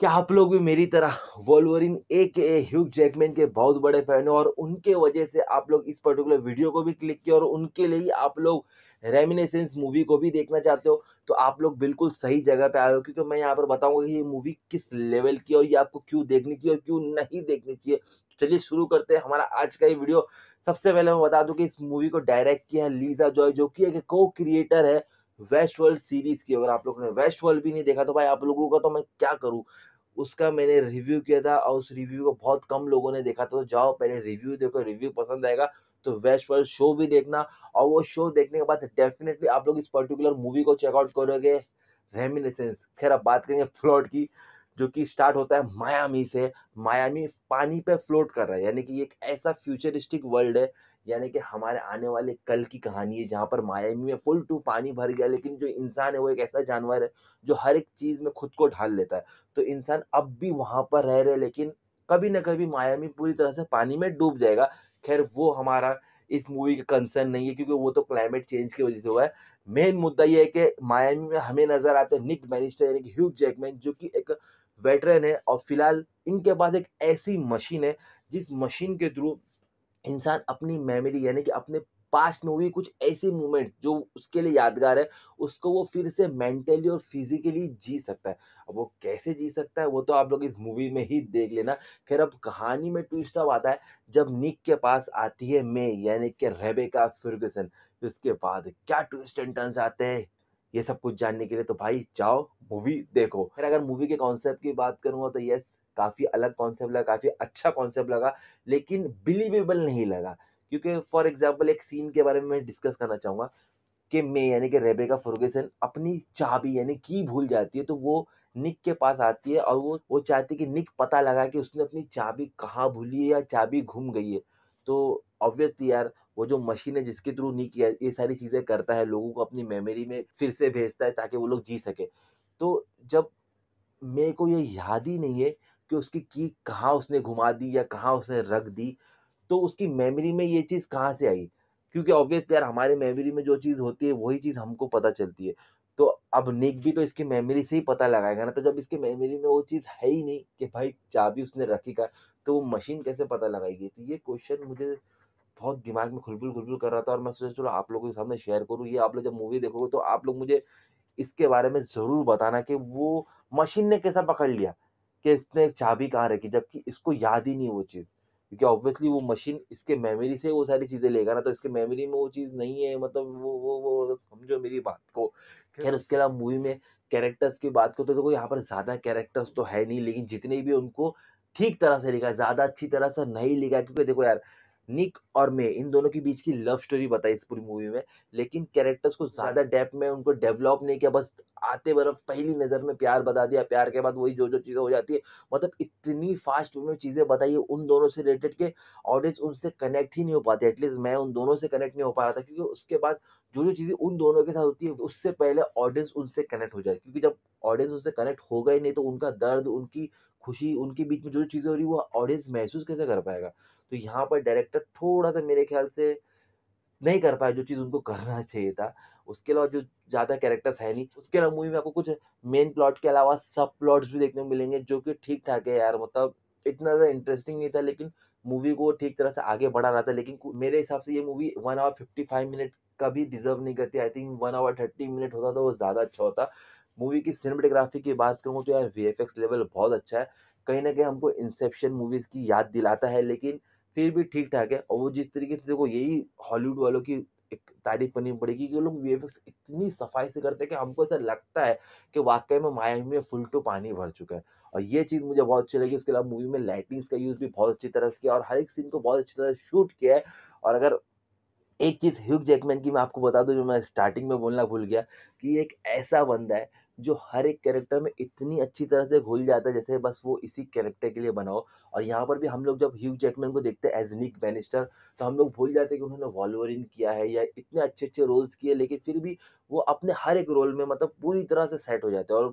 क्या आप लोग भी मेरी तरह वॉलवरिन ए के ए ह्यूग जैकमैन के बहुत बड़े फैन हो और उनके वजह से आप लोग इस पर्टिकुलर वीडियो को भी क्लिक किया और उनके लिए आप लोग रेमिनेसेंस मूवी को भी देखना चाहते हो तो आप लोग बिल्कुल सही जगह पे आए हो क्योंकि मैं यहाँ पर बताऊंगा कि ये मूवी किस लेवल की और ये आपको क्यों देखनी चाहिए और क्यों नहीं देखनी चाहिए चलिए शुरू करते हैं हमारा आज का ये वीडियो सबसे पहले मैं बता दूं कि इस मूवी को डायरेक्ट किया है लीजा जॉय जो कि एक को क्रिएटर है वेस्ट वर्ल्ड सीरीज की अगर आप लोगों ने वेस्ट वर्ल्ड भी नहीं देखा तो भाई आप लोगों का तो मैं क्या करूँ उसका मैंने रिव्यू किया था और उस रिव्यू को बहुत कम लोगों ने देखा था तो जाओ पहले रिव्यू देखो रिव्यू पसंद आएगा तो वेस्ट वर्ल्ड शो भी देखना और वो शो देखने के बाद डेफिनेटली आप लोग इस पर्टिकुलर मूवी को चेकआउट करोगे रेमिनेसेंस खैर अब बात करेंगे फ्लॉट की जो कि स्टार्ट होता है मायामी से मायामी पानी पर फ्लोट कर रहा है यानी कि एक ऐसा फ्यूचरिस्टिक वर्ल्ड है यानी कि हमारे आने वाले कल की कहानी है जहाँ पर मायामी में फुल टू पानी भर गया लेकिन जो इंसान है वो एक ऐसा जानवर है जो हर एक चीज़ में खुद को ढाल लेता है तो इंसान अब भी वहाँ पर रह रहे लेकिन कभी ना कभी मायामी पूरी तरह से पानी में डूब जाएगा खैर वो हमारा इस मूवी का कंसर्न नहीं है क्योंकि वो तो क्लाइमेट चेंज की वजह से हुआ है मेन मुद्दा ये है कि मायामी में हमें नजर आते हैं निक मैनिस्टर यानी कि ह्यूज जैकमैन जो कि एक वेटरन है और फिलहाल इनके पास एक ऐसी मशीन है जिस मशीन के थ्रू इंसान अपनी मेमोरी यानी कि अपने पास्ट में हुई कुछ ऐसी मूवमेंट्स जो उसके लिए यादगार है उसको वो फिर से मेंटली और फिजिकली जी सकता है अब वो कैसे जी सकता है वो तो आप लोग इस मूवी में ही देख लेना खैर अब कहानी में ट्विस्ट अब आता है जब निक के पास आती है मे यानी कि रेबेका फर्गसन उसके बाद क्या ट्विस्ट एंड टर्न्स आते हैं ये सब कुछ जानने के लिए तो भाई जाओ मूवी देखो फिर अगर मूवी के कॉन्सेप्ट की बात करूंगा तो यस काफ़ी अलग कॉन्सेप्ट लगा काफ़ी अच्छा कॉन्सेप्ट लगा लेकिन बिलीवेबल नहीं लगा क्योंकि फॉर एग्जाम्पल एक सीन के बारे में मैं डिस्कस करना चाहूंगा कि मैं यानी कि रेबेका फर्गेसन अपनी चाबी यानी की भूल जाती है तो वो निक के पास आती है और वो वो चाहती है कि निक पता लगा कि उसने अपनी चाबी कहाँ भूली है या चाबी घूम गई है तो ऑब्वियसली यार वो जो मशीन है जिसके थ्रू किया ये सारी चीज़ें करता है लोगों को अपनी मेमोरी में फिर से भेजता है ताकि वो लोग जी सके तो जब मेरे को ये याद ही नहीं है कि उसकी की कहाँ उसने घुमा दी या कहाँ उसने रख दी तो उसकी मेमोरी में ये चीज़ कहाँ से आई क्योंकि ऑब्वियसली यार हमारे मेमोरी में जो चीज़ होती है वही चीज़ हमको पता चलती है तो अब निक भी तो इसकी मेमोरी से ही पता लगाएगा ना तो जब इसके मेमोरी में वो चीज़ है ही नहीं कि भाई चाबी उसने रखी का तो वो मशीन कैसे पता लगाएगी तो ये क्वेश्चन मुझे बहुत दिमाग में खुलबुल खुलबुल कर रहा था और मैं सोचा चलो आप लोगों के सामने शेयर करूँ ये आप लोग जब मूवी देखोगे तो आप लोग मुझे इसके बारे में ज़रूर बताना कि वो मशीन ने कैसा पकड़ लिया कि इसने चाबी कहाँ रखी जबकि इसको याद ही नहीं वो चीज़ क्योंकि ऑब्वियसली वो मशीन इसके मेमोरी से वो सारी चीज़ें लेगा ना तो इसके मेमोरी में वो चीज़ नहीं है मतलब वो वो वो समझो मेरी बात को खैर उसके अलावा मूवी में कैरेक्टर्स की बात को तो देखो यहाँ पर ज़्यादा कैरेक्टर्स तो है नहीं लेकिन जितने भी उनको ठीक तरह से लिखा है ज़्यादा अच्छी तरह से नहीं लिखा है क्योंकि देखो यार निक और मे इन दोनों के बीच की लव स्टोरी बताई इस पूरी मूवी में लेकिन कैरेक्टर्स को ज्यादा डेप में उनको डेवलप नहीं किया बस आते बर्फ पहली नजर में प्यार बता दिया प्यार के बाद वही जो जो चीजें हो जाती है मतलब इतनी फास्ट में चीजें बताइए उन दोनों से रिलेटेड के ऑडियंस उनसे कनेक्ट ही नहीं हो पाती एटलीस्ट मैं उन दोनों से कनेक्ट नहीं हो पा रहा था क्योंकि उसके बाद जो जो चीजें उन दोनों के साथ होती है उससे पहले ऑडियंस उनसे कनेक्ट हो जाए क्योंकि जब ऑडियंस उनसे कनेक्ट होगा ही नहीं तो उनका दर्द उनकी खुशी उनके बीच में जो चीज़ें हो रही वो ऑडियंस महसूस कैसे कर पाएगा तो यहाँ पर डायरेक्टर थोड़ा सा मेरे ख्याल से नहीं कर पाया जो चीज़ उनको करना चाहिए था उसके अलावा जो ज़्यादा कैरेक्टर्स है नहीं उसके अलावा मूवी में आपको कुछ मेन प्लॉट के अलावा सब प्लॉट्स भी देखने को मिलेंगे जो कि ठीक ठाक है यार मतलब इतना ज़्यादा इंटरेस्टिंग नहीं था लेकिन मूवी को ठीक तरह से आगे बढ़ा रहा था लेकिन मेरे हिसाब से ये movie one hour fifty five minute का भी डिजर्व नहीं करती I think one hour thirty minute होता तो वो ज़्यादा अच्छा होता मूवी की सिनेमेटोग्राफी की बात करूँ तो यार वी लेवल बहुत अच्छा है कहीं ना कहीं हमको इंसेप्शन मूवीज़ की याद दिलाता है लेकिन फिर भी ठीक ठाक है और वो जिस तरीके से देखो यही हॉलीवुड वालों की एक तारीफ करनी पड़ेगी कि लोग वी इतनी सफाई से करते हैं कि हमको ऐसा लगता है कि वाकई में माया में फुल टू तो पानी भर चुका है और ये चीज़ मुझे बहुत अच्छी लगी उसके अलावा मूवी में लाइटिंग्स का यूज़ भी बहुत अच्छी तरह से किया और हर एक सीन को बहुत अच्छी तरह शूट किया है और अगर एक चीज़ ह्यूग जैकमैन की मैं आपको बता दूं जो मैं स्टार्टिंग में बोलना भूल गया कि एक ऐसा बंदा है जो हर एक कैरेक्टर में इतनी अच्छी तरह से घुल जाता है जैसे बस वो इसी कैरेक्टर के लिए बनाओ और यहाँ पर भी हम लोग जब ह्यू जैकमैन को देखते हैं एज निक बैनिस्टर तो हम लोग भूल जाते हैं कि उन्होंने वॉलवरिन किया है या इतने अच्छे अच्छे रोल्स किए लेकिन फिर भी वो अपने हर एक रोल में मतलब पूरी तरह से सेट हो जाते हैं और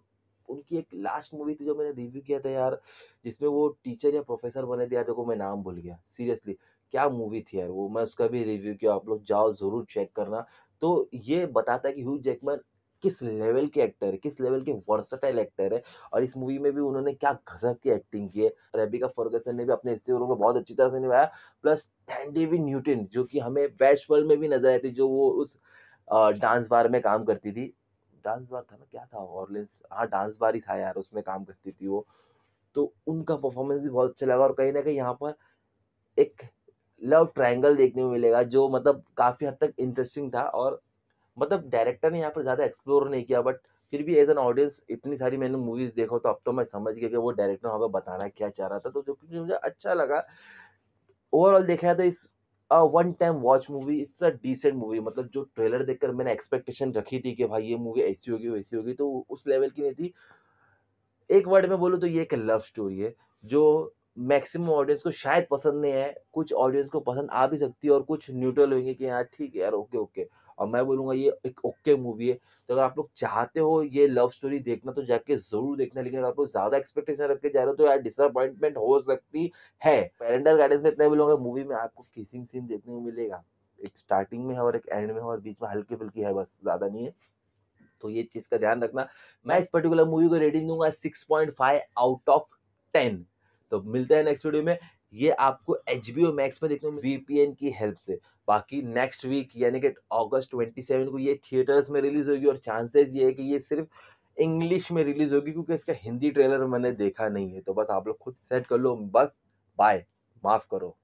उनकी एक लास्ट मूवी थी जो मैंने रिव्यू किया था यार जिसमें वो टीचर या प्रोफेसर बने दिया था देखो मैं नाम भूल गया सीरियसली क्या मूवी थी यार वो मैं उसका भी रिव्यू किया आप लोग जाओ ज़रूर चेक करना तो ये बताता है कि ह्यू जैकमैन किस लेवल के एक्टर है किस लेवल के वर्सटाइल एक्टर है और इस मूवी में भी उन्होंने क्या गजब की एक्टिंग की है रेबिका फर्गसन ने भी अपने हिस्से को बहुत अच्छी तरह से निभाया प्लस थैंडेवी न्यूटन जो कि हमें वैश वर्ल्ड में भी नजर आई थी जो वो उस डांस बार में काम करती थी डांस बार था ना क्या था ऑर्लियंस हाँ डांस बार ही था यार उसमें काम करती थी वो तो उनका परफॉर्मेंस भी बहुत अच्छा लगा और कहीं ना कहीं यहाँ पर एक लव ट्रायंगल देखने को मिलेगा जो मतलब काफ़ी हद तक इंटरेस्टिंग था और मतलब डायरेक्टर ने यहाँ पर ज़्यादा एक्सप्लोर नहीं किया बट फिर भी एज एन ऑडियंस इतनी सारी मैंने मूवीज़ देखो तो अब तो मैं समझ गया कि वो डायरेक्टर वहाँ पर बताना क्या चाह रहा था तो जो कि मुझे अच्छा लगा ओवरऑल देखा जाए तो इस one time watch movie it's a decent movie मतलब जो ट्रेलर देखकर मैंने एक्सपेक्टेशन रखी थी कि भाई ये मूवी ऐसी होगी वैसी होगी तो उस लेवल की नहीं थी एक वर्ड में बोलूँ तो ये एक लव स्टोरी है जो मैक्सिमम ऑडियंस को शायद पसंद नहीं है कुछ ऑडियंस को पसंद आ भी सकती है और कुछ न्यूट्रल होंगे कि यार हाँ, ठीक है यार ओके ओके और मैं बोलूंगा ये एक ओके मूवी है तो अगर आप लोग चाहते हो ये लव स्टोरी देखना तो जाके जरूर देखना लेकिन अगर आप लोग ज़्यादा एक्सपेक्टेशन रख के जा रहे हो तो यार डिसअपॉइंटमेंट हो सकती है पेरेंटल गाइडेंस में इतना बोलूंगा मूवी में आपको किसिंग सीन देखने को मिलेगा एक स्टार्टिंग में है और एक एंड में है और बीच में हल्की फुल्की है बस ज़्यादा नहीं है तो ये चीज़ का ध्यान रखना मैं इस पर्टिकुलर मूवी को रेटिंग दूंगा six point five out of ten तो मिलते हैं नेक्स्ट वीडियो में ये आपको एच बी ओ मैक्स में देखने वीपीएन की हेल्प से बाकी नेक्स्ट वीक यानी कि अगस्त 27 को ये थिएटर्स में रिलीज होगी और चांसेस ये है कि ये सिर्फ इंग्लिश में रिलीज होगी क्योंकि इसका हिंदी ट्रेलर मैंने देखा नहीं है तो बस आप लोग खुद सेट कर लो बस बाय माफ करो